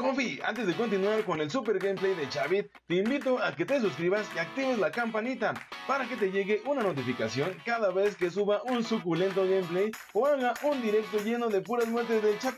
Confi, antes de continuar con el super gameplay de Chavit, te invito a que te suscribas y actives la campanita para que te llegue una notificación cada vez que suba un suculento gameplay o haga un directo lleno de puras muertes de chat.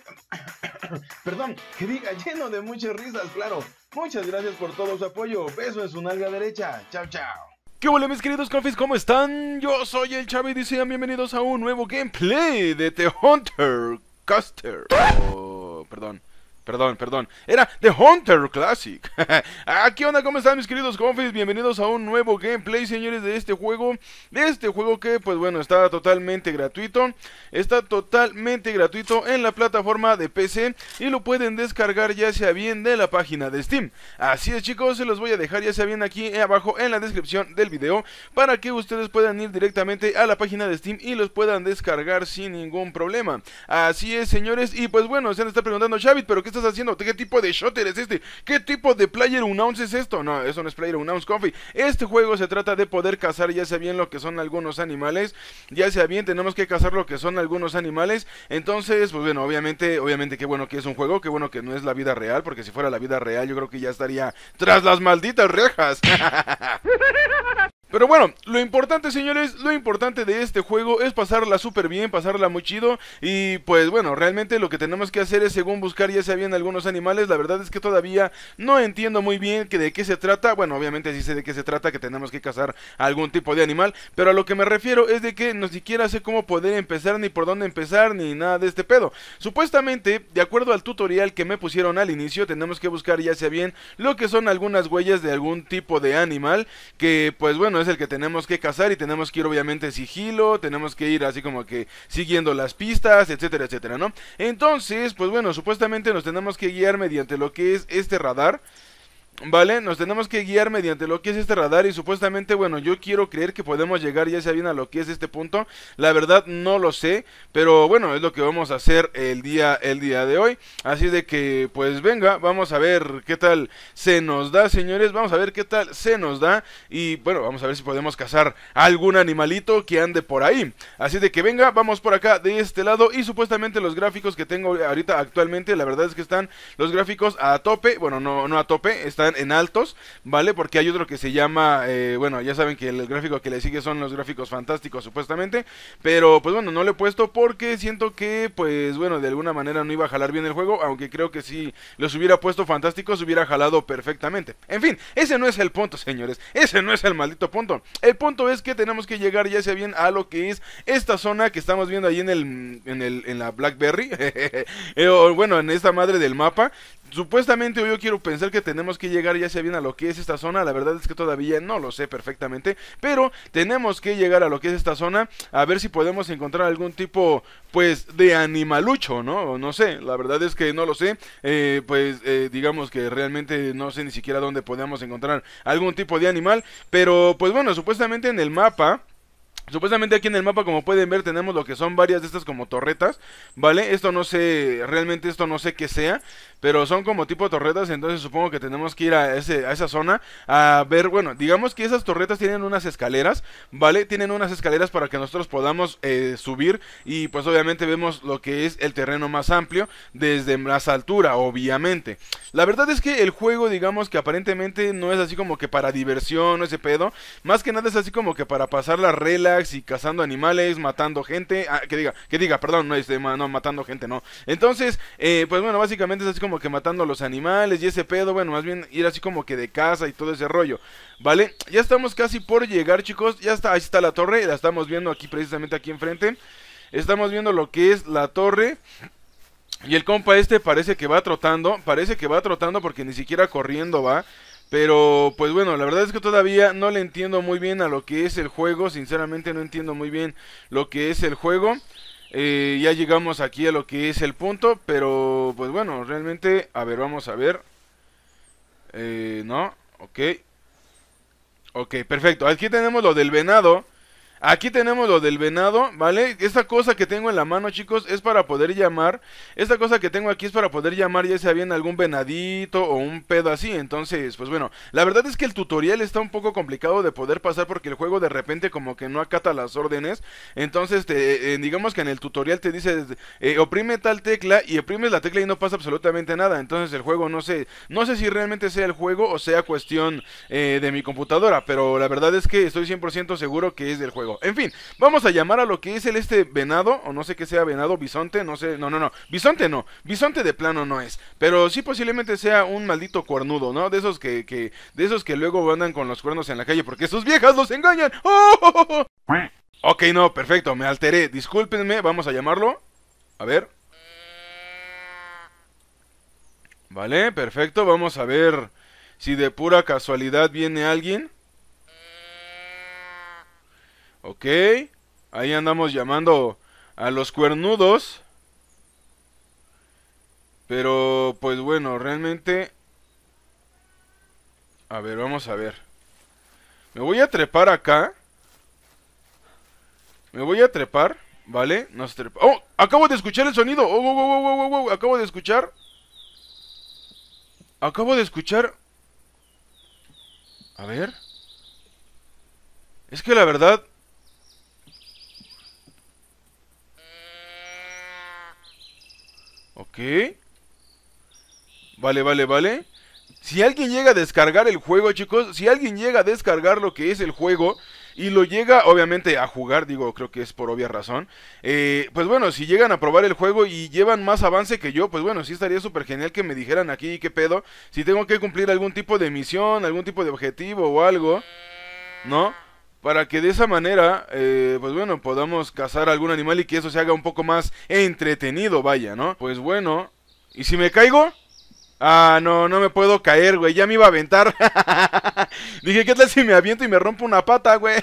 Perdón, que diga lleno de muchas risas, claro. Muchas gracias por todo su apoyo. Beso en su nalga derecha. Chao, chao. ¿Qué hola mis queridos confis? ¿Cómo están? Yo soy el Chavit y sean bienvenidos a un nuevo gameplay de The Hunter Custer. Oh, perdón. Perdón, perdón. Era The Hunter Classic. Aquí ah, ¿qué onda? ¿Cómo están mis queridos confis? Bienvenidos a un nuevo gameplay, señores, de este juego. De este juego que, pues bueno, está totalmente gratuito. Está totalmente gratuito en la plataforma de PC. Y lo pueden descargar ya sea bien de la página de Steam. Así es, chicos, se los voy a dejar ya sea bien aquí eh, abajo en la descripción del video. Para que ustedes puedan ir directamente a la página de Steam y los puedan descargar sin ningún problema. Así es, señores. Y pues bueno, se han está preguntando, Chavit, ¿pero qué estás haciendo? ¿Qué tipo de shooter es este? ¿Qué tipo de player unounce es esto? No, eso no es player unounce Este juego se trata de poder cazar ya sea bien lo que son algunos animales, ya sea bien tenemos que cazar lo que son algunos animales. Entonces, pues bueno, obviamente, obviamente qué bueno que es un juego, qué bueno que no es la vida real, porque si fuera la vida real yo creo que ya estaría tras las malditas rejas. Pero bueno, lo importante, señores, lo importante de este juego es pasarla súper bien, pasarla muy chido. Y pues bueno, realmente lo que tenemos que hacer es, según buscar, ya sea bien algunos animales. La verdad es que todavía no entiendo muy bien que de qué se trata. Bueno, obviamente sí sé de qué se trata, que tenemos que cazar algún tipo de animal. Pero a lo que me refiero es de que no siquiera sé cómo poder empezar, ni por dónde empezar, ni nada de este pedo. Supuestamente, de acuerdo al tutorial que me pusieron al inicio, tenemos que buscar, ya sea bien, lo que son algunas huellas de algún tipo de animal. Que pues bueno, es el que tenemos que cazar y tenemos que ir obviamente sigilo, tenemos que ir así como que siguiendo las pistas, etcétera, etcétera, ¿no? Entonces, pues bueno, supuestamente nos tenemos que guiar mediante lo que es este radar. ¿Vale? Nos tenemos que guiar mediante lo que es este radar y supuestamente, bueno, yo quiero creer que podemos llegar ya sea bien a lo que es este punto. La verdad no lo sé, pero bueno, es lo que vamos a hacer el día, el día de hoy. Así de que, pues venga, vamos a ver qué tal se nos da, señores. Vamos a ver qué tal se nos da y bueno, vamos a ver si podemos cazar algún animalito que ande por ahí. Así de que venga, vamos por acá de este lado y supuestamente los gráficos que tengo ahorita actualmente, la verdad es que están los gráficos a tope, bueno, no, no a tope, están en altos, ¿vale? Porque hay otro que se llama, eh, bueno, ya saben que el gráfico que le sigue son los gráficos fantásticos supuestamente, pero pues bueno, no lo he puesto porque siento que, pues bueno, de alguna manera no iba a jalar bien el juego, aunque creo que si los hubiera puesto fantásticos hubiera jalado perfectamente. En fin, ese no es el punto, señores, ese no es el maldito punto. El punto es que tenemos que llegar ya sea bien a lo que es esta zona que estamos viendo ahí en el, en, la BlackBerry, eh, o bueno, en esta madre del mapa. Supuestamente yo quiero pensar que tenemos que llegar ya sea bien a lo que es esta zona. La verdad es que todavía no lo sé perfectamente. Pero tenemos que llegar a lo que es esta zona. A ver si podemos encontrar algún tipo, pues, de animalucho, ¿no? No sé. La verdad es que no lo sé. Eh, pues, eh, digamos que realmente no sé ni siquiera dónde podemos encontrar algún tipo de animal. Pero, pues bueno, supuestamente en el mapa Supuestamente aquí en el mapa, como pueden ver, tenemos lo que son varias de estas como torretas, ¿vale? Esto no sé, realmente esto no sé qué sea, pero son como tipo torretas, entonces supongo que tenemos que ir a, ese, a esa zona a ver, bueno, digamos que esas torretas tienen unas escaleras, ¿vale? Tienen unas escaleras para que nosotros podamos eh, subir y pues obviamente vemos lo que es el terreno más amplio desde más altura, obviamente. La verdad es que el juego, digamos que aparentemente no es así como que para diversión o ese pedo, más que nada es así como que para pasar la regla y cazando animales, matando gente. Ah, que diga, que diga, perdón, no, este, no matando gente, no. Entonces, eh, pues bueno, básicamente es así como que matando los animales y ese pedo, bueno, más bien ir así como que de casa y todo ese rollo, ¿vale? Ya estamos casi por llegar, chicos. Ya está, ahí está la torre, la estamos viendo aquí precisamente aquí enfrente. Estamos viendo lo que es la torre. Y el compa este parece que va trotando, parece que va trotando porque ni siquiera corriendo va. Pero pues bueno, la verdad es que todavía no le entiendo muy bien a lo que es el juego. Sinceramente no entiendo muy bien lo que es el juego. Eh, ya llegamos aquí a lo que es el punto. Pero pues bueno, realmente... A ver, vamos a ver. Eh, no, ok. Ok, perfecto. Aquí tenemos lo del venado. Aquí tenemos lo del venado, ¿vale? Esta cosa que tengo en la mano, chicos, es para poder llamar. Esta cosa que tengo aquí es para poder llamar ya sea bien algún venadito o un pedo así. Entonces, pues bueno, la verdad es que el tutorial está un poco complicado de poder pasar porque el juego de repente como que no acata las órdenes. Entonces, eh, eh, digamos que en el tutorial te dice, eh, oprime tal tecla y oprimes la tecla y no pasa absolutamente nada. Entonces el juego no sé, no sé si realmente sea el juego o sea cuestión de mi computadora, pero la verdad es que estoy 100% seguro que es del juego. En fin, vamos a llamar a lo que es el este venado, o no sé qué sea venado, bisonte, no sé, no, no, no, bisonte no, bisonte de plano no es, pero sí posiblemente sea un maldito cuernudo, ¿no? De esos que, que de esos que luego andan con los cuernos en la calle porque sus viejas los engañan. Ok, no, perfecto, me alteré, discúlpenme, vamos a llamarlo. A ver. Vale, perfecto, vamos a ver si de pura casualidad viene alguien. Ok. Ahí andamos llamando a los cuernudos. Pero pues bueno, realmente... A ver, vamos a ver. Me voy a trepar acá. Me voy a trepar, ¿vale? Nos trepa. ¡Oh! Acabo de escuchar el sonido. ¡Oh, oh, oh, oh Acabo de escuchar. Acabo de escuchar. A ver. Es que la verdad, Ok. Vale, vale, vale. Si alguien llega a descargar el juego, chicos, si alguien llega a descargar lo que es el juego y lo llega, obviamente, a jugar, digo, creo que es por obvia razón, eh, pues bueno, si llegan a probar el juego y llevan más avance que yo, pues bueno, sí estaría súper genial que me dijeran aquí qué pedo, si tengo que cumplir algún tipo de misión, algún tipo de objetivo o algo, ¿no? para que de esa manera, eh, pues bueno, podamos cazar algún animal y que eso se haga un poco más entretenido, vaya, ¿no? Pues bueno, ¿y si me caigo? Ah, no, no me puedo caer, güey, ya me iba a aventar. Dije, ¿qué tal si me aviento y me rompo una pata, güey?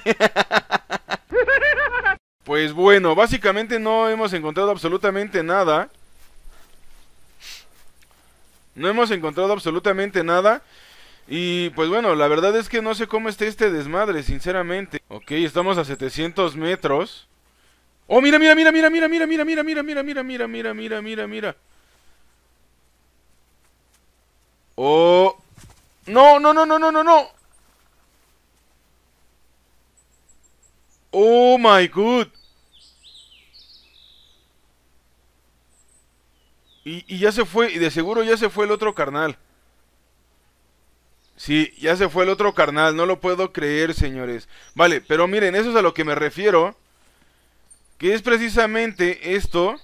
pues bueno, básicamente no hemos encontrado absolutamente nada. No hemos encontrado absolutamente nada. Y pues bueno, la verdad es que no sé cómo está este desmadre, sinceramente. Ok, estamos a 700 metros. ¡Oh, mira, mira, mira, mira, mira, mira, mira, mira, mira, mira, mira, mira, mira, mira, mira! ¡Oh! ¡No, no, no, no, no, no, no! ¡Oh, my God! Y, y ya se fue, y de seguro ya se fue el otro carnal. Sí, ya se fue el otro carnal, no lo puedo creer, señores. Vale, pero miren, eso es a lo que me refiero. Que es precisamente esto.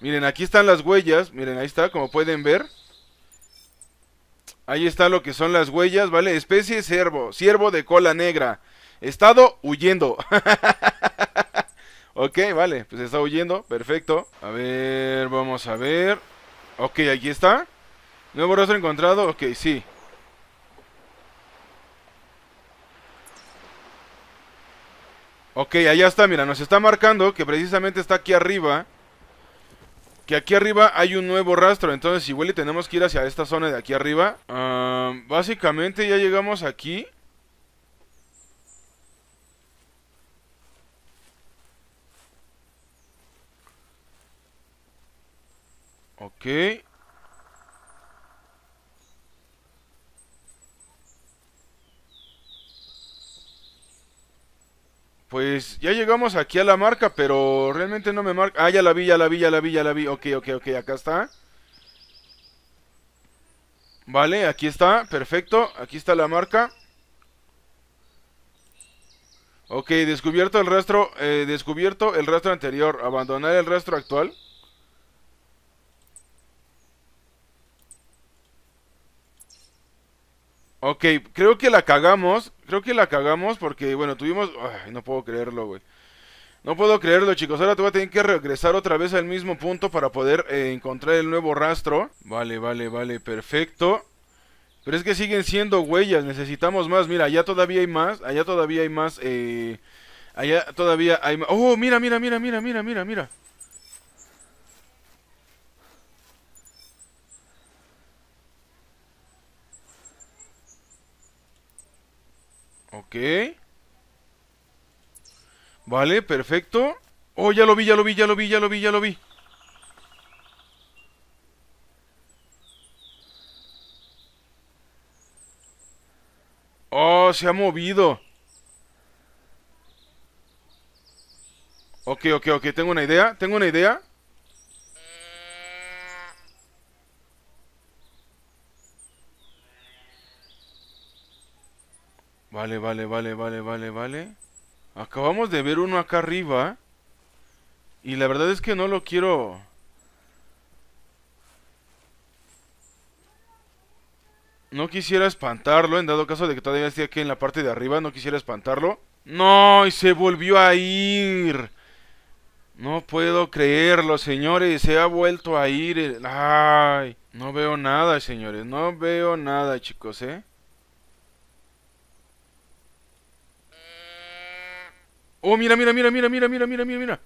Miren, aquí están las huellas. Miren, ahí está, como pueden ver. Ahí está lo que son las huellas, ¿vale? Especie ciervo, ciervo de cola negra. Estado huyendo. ok, vale, pues está huyendo, perfecto. A ver, vamos a ver. Ok, aquí está. Nuevo rastro encontrado, ok, sí. Ok, allá está, mira, nos está marcando que precisamente está aquí arriba. Que aquí arriba hay un nuevo rastro, entonces igual huele tenemos que ir hacia esta zona de aquí arriba. Ah, básicamente ya llegamos aquí. Ok. Pues ya llegamos aquí a la marca, pero realmente no me marca. Ah, ya la vi, ya la vi, ya la vi, ya la vi. Ok, ok, ok, acá está. Vale, aquí está, perfecto. Aquí está la marca. Ok, descubierto el rastro, eh, descubierto el rastro anterior. Abandonar el rastro actual. Ok, creo que la cagamos. Creo que la cagamos porque, bueno, tuvimos... Ay, no puedo creerlo, güey. No puedo creerlo, chicos. Ahora te voy a tener que regresar otra vez al mismo punto para poder eh, encontrar el nuevo rastro. Vale, vale, vale. Perfecto. Pero es que siguen siendo huellas. Necesitamos más. Mira, allá todavía hay más. Allá todavía hay más. Eh, allá todavía hay más. ¡Oh, mira, mira, mira, mira, mira, mira, mira! Ok. Vale, perfecto. Oh, ya lo vi, ya lo vi, ya lo vi, ya lo vi, ya lo vi. Oh, se ha movido. Ok, ok, ok, tengo una idea, tengo una idea. Vale, vale, vale, vale, vale, vale. Acabamos de ver uno acá arriba. Y la verdad es que no lo quiero... No quisiera espantarlo, en dado caso de que todavía esté aquí en la parte de arriba, no quisiera espantarlo. No, y se volvió a ir. No puedo creerlo, señores, se ha vuelto a ir. Ay, no veo nada, señores, no veo nada, chicos, ¿eh? お、見ろ見ろ見ろ見ろ見ろ見ろ見ろ見ろ見ろ。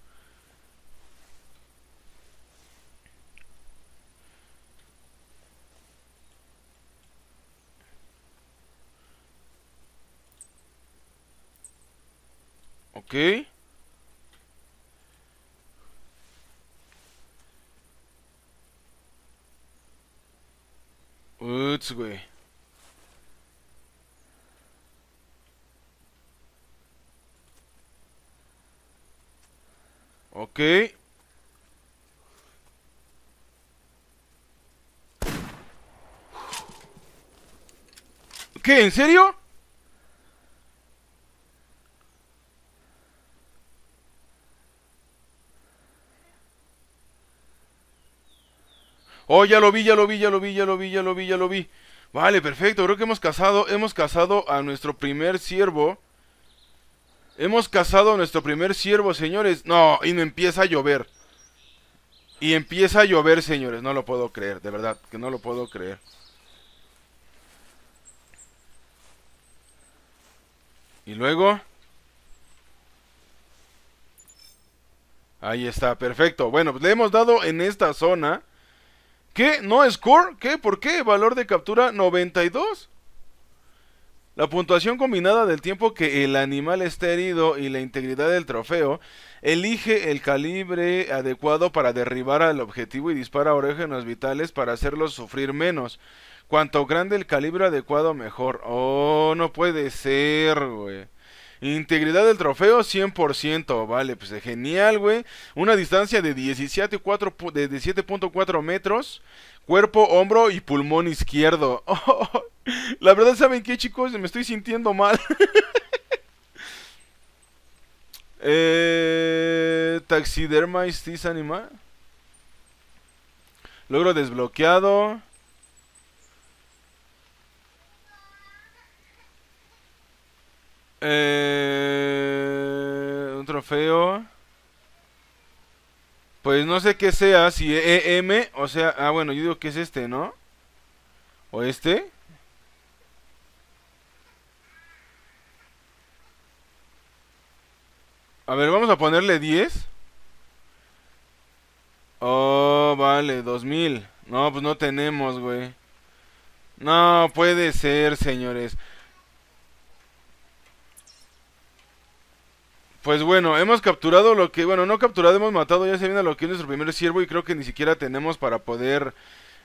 o k a 구에 Okay. ¿Qué? ¿En serio? Oh, ya lo vi, ya lo vi, ya lo vi, ya lo vi, ya lo vi, ya lo vi. Vale, perfecto. Creo que hemos cazado, hemos cazado a nuestro primer siervo. Hemos cazado a nuestro primer siervo, señores. No, y me empieza a llover. Y empieza a llover, señores. No lo puedo creer, de verdad, que no lo puedo creer. Y luego... Ahí está, perfecto. Bueno, pues le hemos dado en esta zona. ¿Qué? ¿No score? ¿Qué? ¿Por qué? Valor de captura 92. La puntuación combinada del tiempo que el animal esté herido y la integridad del trofeo elige el calibre adecuado para derribar al objetivo y dispara orígenes vitales para hacerlos sufrir menos. Cuanto grande el calibre adecuado, mejor. Oh, no puede ser, güey. Integridad del trofeo 100%, vale, pues genial, güey. Una distancia de 17.4 metros Cuerpo, hombro y pulmón izquierdo. la verdad, ¿saben qué, chicos? Me estoy sintiendo mal. eh, taxiderma animal. Logro desbloqueado. Eh, un trofeo. Pues no sé qué sea, si EM, o sea, ah, bueno, yo digo que es este, ¿no? ¿O este? A ver, vamos a ponerle 10. Oh, vale, 2000. No, pues no tenemos, güey. No, puede ser, señores. Pues bueno, hemos capturado lo que... Bueno, no capturado, hemos matado ya se viene lo que es nuestro primer ciervo. y creo que ni siquiera tenemos para poder...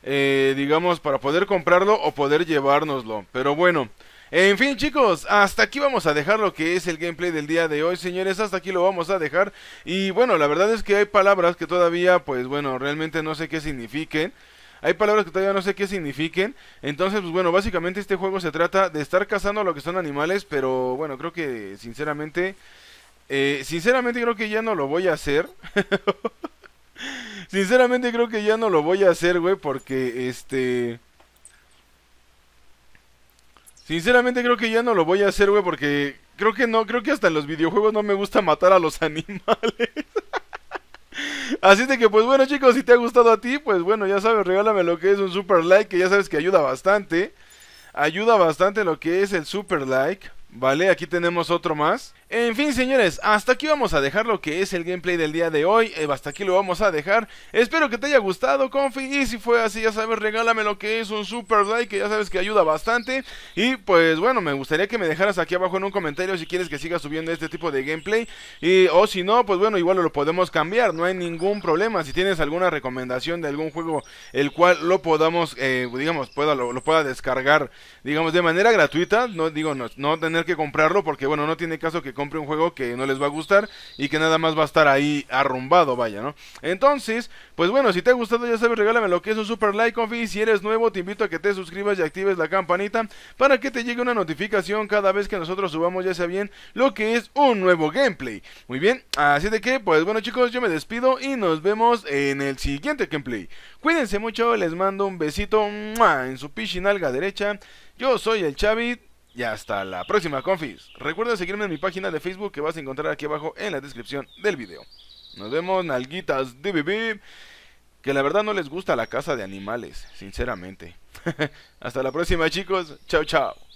Eh, digamos, para poder comprarlo o poder llevárnoslo. Pero bueno, en fin chicos, hasta aquí vamos a dejar lo que es el gameplay del día de hoy señores, hasta aquí lo vamos a dejar Y bueno, la verdad es que hay palabras que todavía, pues bueno, realmente no sé qué signifiquen hay palabras que todavía no sé qué signifiquen. Entonces, pues bueno, básicamente este juego se trata de estar cazando lo que son animales. Pero bueno, creo que sinceramente eh, sinceramente creo que ya no lo voy a hacer. sinceramente creo que ya no lo voy a hacer, güey, porque este... Sinceramente creo que ya no lo voy a hacer, güey, porque creo que no, creo que hasta en los videojuegos no me gusta matar a los animales. Así de que pues bueno chicos, si te ha gustado a ti, pues bueno, ya sabes, regálame lo que es un super like, que ya sabes que ayuda bastante. Ayuda bastante lo que es el super like. Vale, aquí tenemos otro más. En fin, señores, hasta aquí vamos a dejar lo que es el gameplay del día de hoy. Eh, hasta aquí lo vamos a dejar. Espero que te haya gustado, Confi. Y si fue así, ya sabes, regálame lo que es un super like, que ya sabes que ayuda bastante. Y pues bueno, me gustaría que me dejaras aquí abajo en un comentario si quieres que siga subiendo este tipo de gameplay. Y, o si no, pues bueno, igual lo podemos cambiar. No hay ningún problema. Si tienes alguna recomendación de algún juego el cual lo podamos, eh, digamos, pueda, lo, pueda descargar, digamos, de manera gratuita. No digo, no, no tener que comprarlo porque, bueno, no tiene caso que compre un juego que no les va a gustar y que nada más va a estar ahí arrumbado, vaya, ¿no? Entonces, pues bueno, si te ha gustado, ya sabes, regálame lo que es un super like, confi. Si eres nuevo, te invito a que te suscribas y actives la campanita para que te llegue una notificación cada vez que nosotros subamos, ya sea bien, lo que es un nuevo gameplay. Muy bien, así de que, pues bueno, chicos, yo me despido y nos vemos en el siguiente gameplay. Cuídense mucho, les mando un besito en su pichinalga derecha. Yo soy el Chavit y hasta la próxima, confis. Recuerda seguirme en mi página de Facebook que vas a encontrar aquí abajo en la descripción del video. Nos vemos, nalguitas de bebé. Que la verdad no les gusta la casa de animales, sinceramente. hasta la próxima, chicos. Chao, chao.